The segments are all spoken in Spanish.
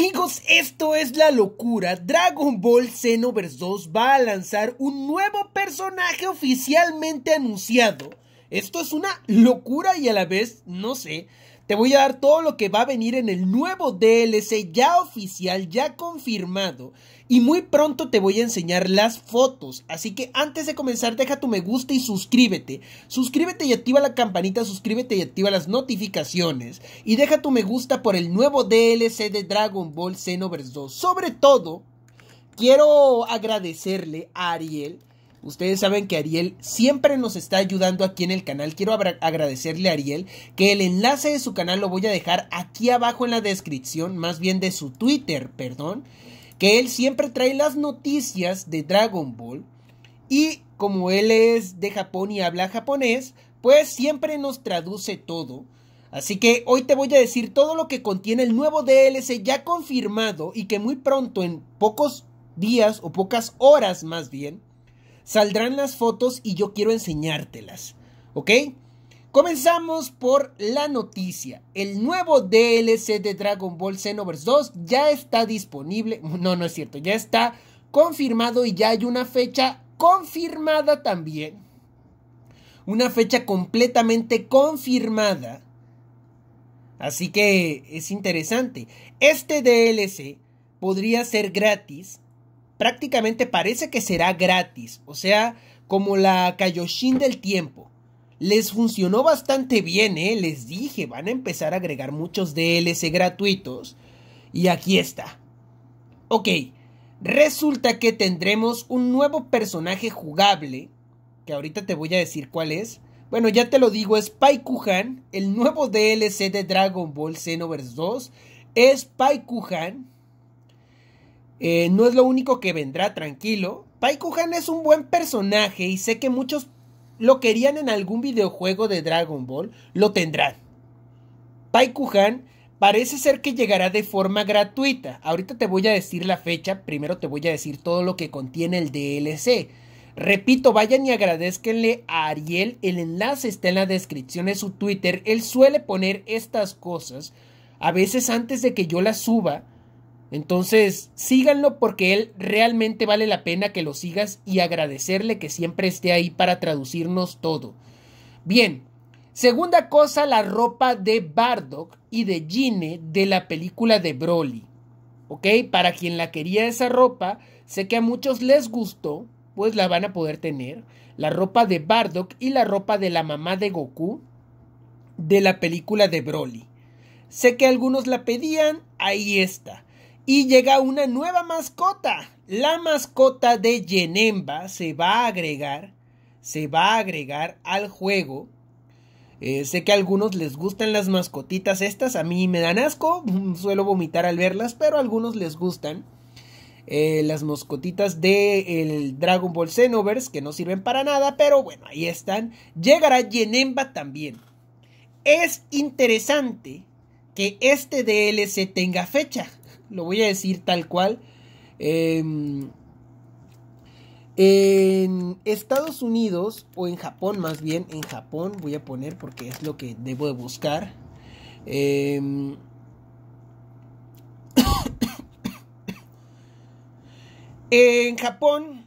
Amigos, esto es la locura. Dragon Ball Xenoverse 2 va a lanzar un nuevo personaje oficialmente anunciado. Esto es una locura y a la vez, no sé, te voy a dar todo lo que va a venir en el nuevo DLC ya oficial, ya confirmado. Y muy pronto te voy a enseñar las fotos. Así que antes de comenzar, deja tu me gusta y suscríbete. Suscríbete y activa la campanita, suscríbete y activa las notificaciones. Y deja tu me gusta por el nuevo DLC de Dragon Ball Xenoverse 2. Sobre todo, quiero agradecerle a Ariel Ustedes saben que Ariel siempre nos está ayudando aquí en el canal. Quiero agradecerle a Ariel que el enlace de su canal lo voy a dejar aquí abajo en la descripción, más bien de su Twitter, perdón. Que él siempre trae las noticias de Dragon Ball. Y como él es de Japón y habla japonés, pues siempre nos traduce todo. Así que hoy te voy a decir todo lo que contiene el nuevo DLC ya confirmado y que muy pronto, en pocos días o pocas horas más bien, Saldrán las fotos y yo quiero enseñártelas. ¿Ok? Comenzamos por la noticia. El nuevo DLC de Dragon Ball Xenoverse 2 ya está disponible. No, no es cierto, ya está confirmado y ya hay una fecha confirmada también. Una fecha completamente confirmada. Así que es interesante. Este DLC podría ser gratis prácticamente parece que será gratis, o sea, como la Kaioshin del tiempo. Les funcionó bastante bien, ¿eh? les dije, van a empezar a agregar muchos DLC gratuitos. Y aquí está. Ok, resulta que tendremos un nuevo personaje jugable, que ahorita te voy a decir cuál es. Bueno, ya te lo digo, es Paikuhan, el nuevo DLC de Dragon Ball Xenoverse 2. Es Paikuhan, eh, no es lo único que vendrá, tranquilo. Pai es un buen personaje y sé que muchos lo querían en algún videojuego de Dragon Ball, lo tendrán. Pai parece ser que llegará de forma gratuita. Ahorita te voy a decir la fecha, primero te voy a decir todo lo que contiene el DLC. Repito, vayan y agradezquenle a Ariel, el enlace está en la descripción de su Twitter, él suele poner estas cosas, a veces antes de que yo las suba, entonces, síganlo porque él realmente vale la pena que lo sigas y agradecerle que siempre esté ahí para traducirnos todo. Bien, segunda cosa, la ropa de Bardock y de Gine de la película de Broly. ¿Ok? Para quien la quería esa ropa, sé que a muchos les gustó, pues la van a poder tener. La ropa de Bardock y la ropa de la mamá de Goku de la película de Broly. Sé que algunos la pedían, ahí está. Y llega una nueva mascota. La mascota de Yenemba se va a agregar, se va a agregar al juego. Eh, sé que a algunos les gustan las mascotitas estas, a mí me dan asco, suelo vomitar al verlas, pero a algunos les gustan. Eh, las mascotitas de Dragon Ball Xenoverse que no sirven para nada, pero bueno, ahí están. Llegará Yenemba también. Es interesante que este DLC tenga fecha lo voy a decir tal cual. Em, en Estados Unidos, o en Japón más bien, en Japón voy a poner porque es lo que debo de buscar. Em, en Japón,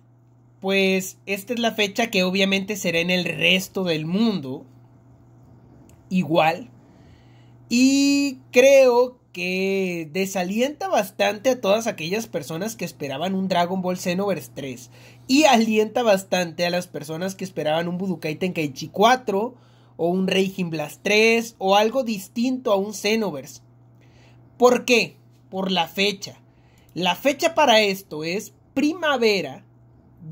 pues esta es la fecha que obviamente será en el resto del mundo. Igual. Y creo que desalienta bastante a todas aquellas personas que esperaban un Dragon Ball Xenoverse 3 y alienta bastante a las personas que esperaban un Budokai Tenkaichi 4 o un Raging Blast 3 o algo distinto a un Xenoverse. ¿Por qué? Por la fecha. La fecha para esto es primavera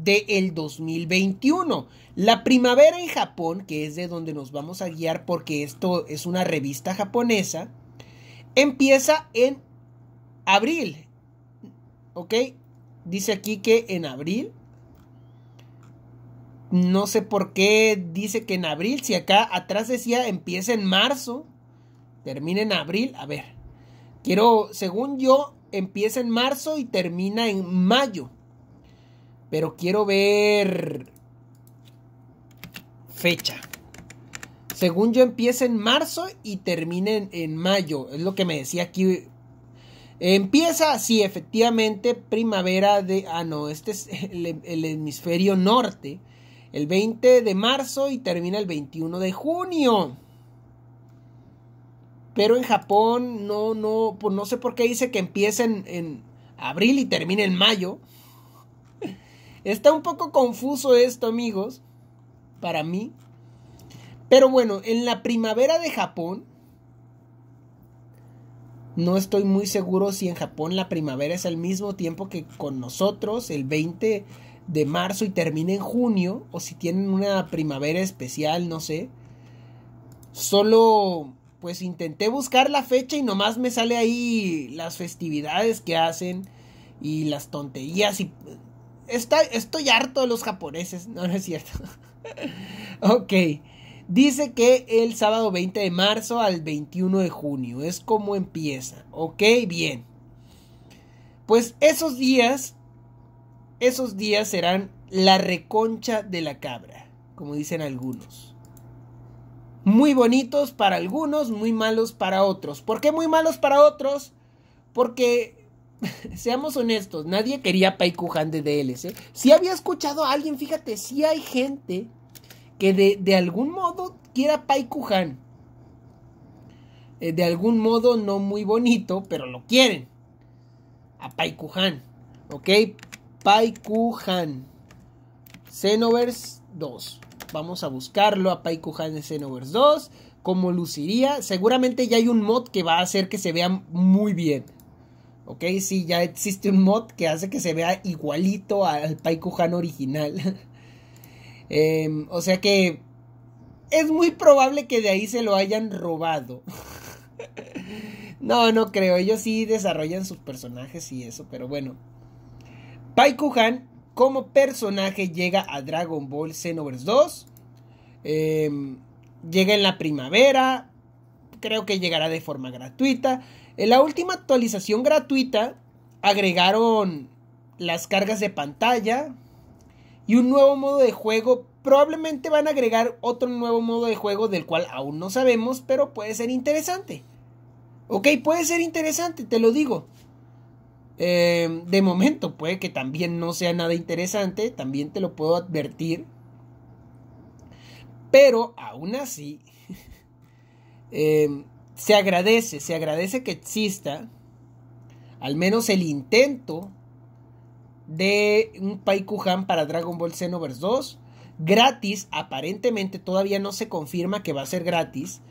del 2021. La primavera en Japón, que es de donde nos vamos a guiar porque esto es una revista japonesa, empieza en abril. ¿Ok? Dice aquí que en abril. No sé por qué dice que en abril. Si acá atrás decía empieza en marzo. Termina en abril. A ver. Quiero, según yo, empieza en marzo y termina en mayo. Pero quiero ver fecha. Según yo empieza en marzo y termina en, mayo. Es lo que me decía aquí Empieza, si efectivamente, primavera de... Ah, no, este es el, hemisferio norte. El 20 de marzo y termina el 21 de junio. Pero en Japón no, no, pues no sé por qué dice que empieza en, en abril y termina en mayo. Está un poco confuso esto, amigos, para mí. Pero bueno, en la primavera de Japón, no estoy muy seguro si en Japón la primavera es al mismo tiempo que con nosotros, el 20 de marzo y termina en junio, o si tienen una primavera especial, no sé. Solo, pues intenté buscar la fecha y nomás me sale ahí las festividades que hacen y las tonterías y... Eh, está, estoy harto de los japoneses, no, no es cierto. ok. Dice que el sábado 20 de marzo al 21 de junio es como empieza. Ok, bien. Pues esos días, esos días serán la reconcha de la cabra, como dicen algunos. Muy bonitos para algunos, muy malos para otros. ¿Por qué muy malos para otros? Porque seamos honestos, nadie quería Paikuhan de DLC. Si había escuchado a alguien, fíjate, si hay gente que de, algún modo Quiera Pai Kuhan. Eh, de algún modo no muy bonito, pero lo quieren. A Pai ¿Ok? Pai Kuhan. Xenoverse 2. Vamos a buscarlo a Pai Kuhan de Xenoverse 2. cómo luciría. Seguramente ya hay un mod que va a hacer que se vea muy bien. ¿Ok? Sí, ya existe un mod que hace que se vea igualito al Pai original. Em, o sea que es muy probable que de ahí se lo hayan robado. no, no creo. Ellos sí desarrollan sus personajes y eso, pero bueno. Pai como personaje llega a Dragon Ball Xenoverse 2. Em, llega en la primavera. Creo que llegará de forma gratuita. En la última actualización gratuita agregaron las cargas de pantalla y un nuevo modo de juego Probablemente van a agregar otro nuevo modo de juego del cual aún no sabemos, pero puede ser interesante. Ok, puede ser interesante, te lo digo. Eh, de momento puede que también no sea nada interesante, también te lo puedo advertir. Pero aún así, eh, se agradece, se agradece que exista al menos el intento de un Paikuhan para Dragon Ball Xenoverse 2 gratis, aparentemente todavía no se confirma que va a ser gratis,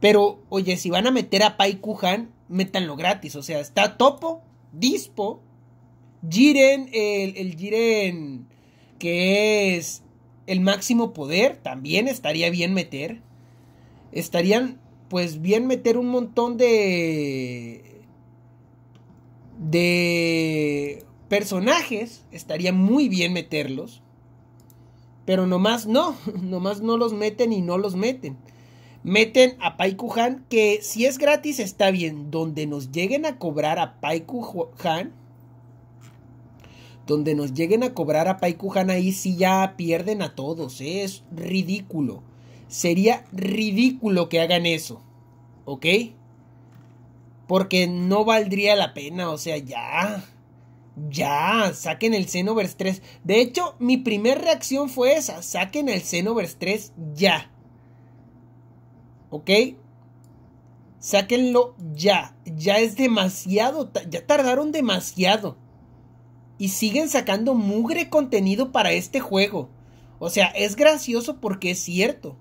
pero oye, si van a meter a Pai Kuhan, métanlo gratis, o sea, está Topo, Dispo, Jiren, el, Jiren que es el máximo poder, también estaría bien meter. Estarían pues bien meter un montón de de personajes, estaría muy bien meterlos. Pero nomás no, nomás no los meten y no los meten. Meten a Paiku que si es gratis está bien. Donde nos lleguen a cobrar a Paiku Han. donde nos lleguen a cobrar a Paiku Han ahí sí ya pierden a todos. ¿eh? Es ridículo. Sería ridículo que hagan eso. ¿Ok? Porque no valdría la pena, o sea, ya ya, saquen el Xenoverse 3. De hecho, mi primera reacción fue esa. Saquen el Xenoverse 3 ya. ¿Ok? Sáquenlo ya. Ya es demasiado. Ya tardaron demasiado. Y siguen sacando mugre contenido para este juego. O sea, es gracioso porque es cierto.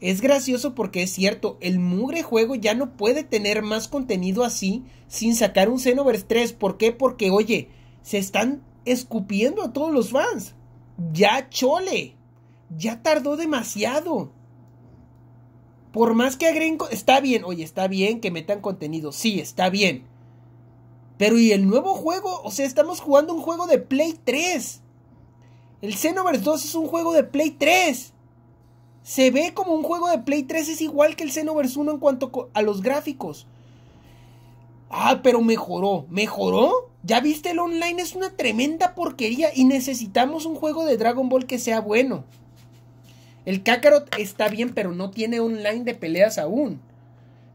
Es gracioso porque es cierto, el mugre juego ya no puede tener más contenido así sin sacar un Xenoverse 3. ¿Por qué? Porque, oye, se están escupiendo a todos los fans. Ya chole, ya tardó demasiado. Por más que agreguen, está bien, oye, está bien que metan contenido, sí, está bien. Pero ¿y el nuevo juego? O sea, estamos jugando un juego de Play 3. El Xenoverse 2 es un juego de Play 3. Se ve como un juego de Play 3, es igual que el Xenoverse 1 en cuanto a los gráficos. Ah, pero mejoró, mejoró. Ya viste, el online es una tremenda porquería y necesitamos un juego de Dragon Ball que sea bueno. El Kakarot está bien, pero no tiene online de peleas aún.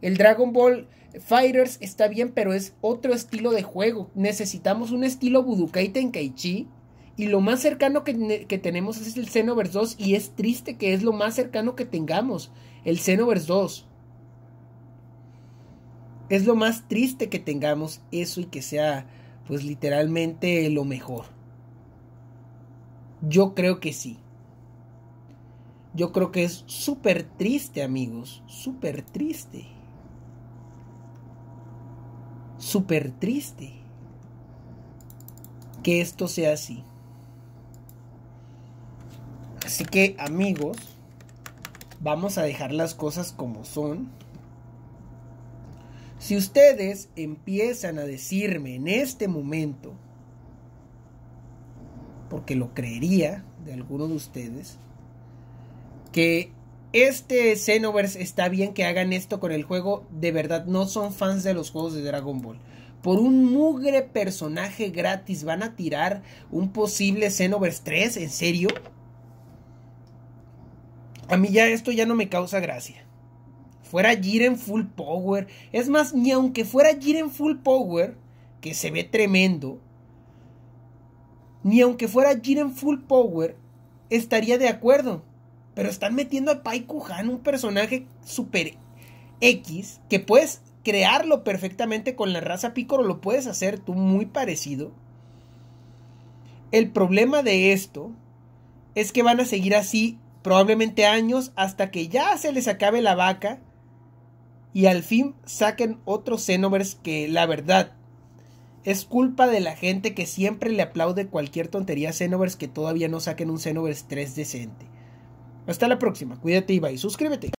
El Dragon Ball Fighters está bien, pero es otro estilo de juego. Necesitamos un estilo Budokai Tenkaichi. Y lo más cercano que, tenemos es el Xenoverse 2 y es triste que es lo más cercano que tengamos, el Xenoverse 2. Es lo más triste que tengamos eso y que sea pues literalmente lo mejor. Yo creo que sí. Yo creo que es súper triste, amigos. Súper triste. Súper triste. Que esto sea así. Así que amigos, vamos a dejar las cosas como son. Si ustedes empiezan a decirme en este momento, porque lo creería de alguno de ustedes, que este Xenoverse está bien que hagan esto con el juego, de verdad no son fans de los juegos de Dragon Ball. Por un mugre personaje gratis van a tirar un posible Xenoverse 3, ¿en serio? A mí ya esto ya no me causa gracia. Fuera Jiren full power. Es más, ni aunque fuera Jiren full power, que se ve tremendo, ni aunque fuera Jiren full power, estaría de acuerdo. Pero están metiendo a Pai Kuhan, un personaje super X, que puedes crearlo perfectamente con la raza Picoro, lo puedes hacer tú muy parecido. El problema de esto es que van a seguir así probablemente años, hasta que ya se les acabe la vaca y al fin saquen otros Xenoverse que la verdad es culpa de la gente que siempre le aplaude cualquier tontería a Xenoverse que todavía no saquen un Xenoverse 3 decente. Hasta la próxima, cuídate y bye, suscríbete.